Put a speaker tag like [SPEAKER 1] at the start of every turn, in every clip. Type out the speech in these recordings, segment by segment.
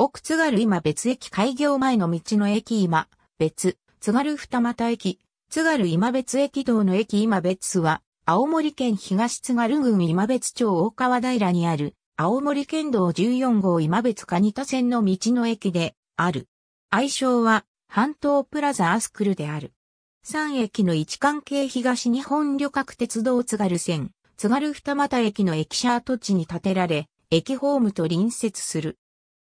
[SPEAKER 1] 奥津軽今別駅開業前の道の駅今別、津軽二俣駅、津軽今別駅道の駅今別は、青森県東津軽郡今別町大川平にある、青森県道14号今別蟹田線の道の駅で、ある。愛称は、半島プラザアスクルである。3駅の位置関係東日本旅客鉄道津軽線、津軽二俣駅の駅舎跡地に建てられ、駅ホームと隣接する。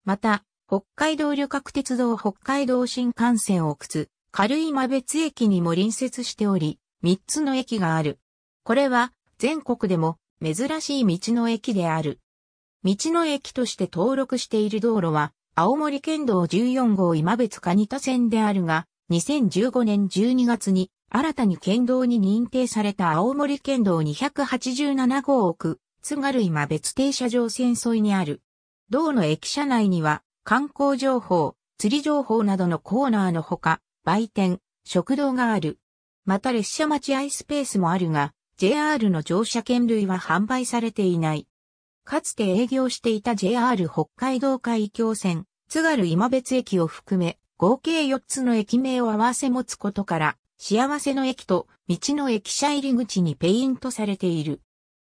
[SPEAKER 1] また、北海道旅客鉄道北海道新幹線を靴、軽い間別駅にも隣接しており、3つの駅がある。これは、全国でも珍しい道の駅である。道の駅として登録している道路は、青森県道14号今別蟹田線であるが、2015年12月に新たに県道に認定された青森県道287号奥、津軽今別停車場線沿いにある。同の駅舎内には観光情報、釣り情報などのコーナーのほか、売店、食堂がある。また列車待合スペースもあるが、JR の乗車券類は販売されていない。かつて営業していた JR 北海道海峡線、津軽今別駅を含め、合計4つの駅名を合わせ持つことから、幸せの駅と道の駅舎入り口にペイントされている。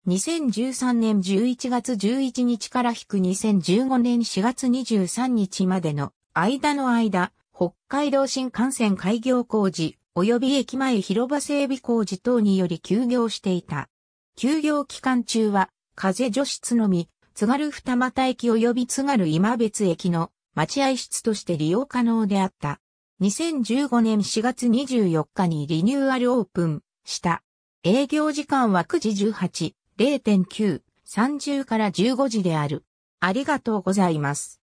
[SPEAKER 1] 2013年11月11日から引く2015年4月23日までの間の間、北海道新幹線開業工事及び駅前広場整備工事等により休業していた。休業期間中は、風除湿のみ、津軽二股駅及び津軽今別駅の待合室として利用可能であった。2015年4月24日にリニューアルオープンした。営業時間は9時18、0.9、30から15時である。ありがとうございます。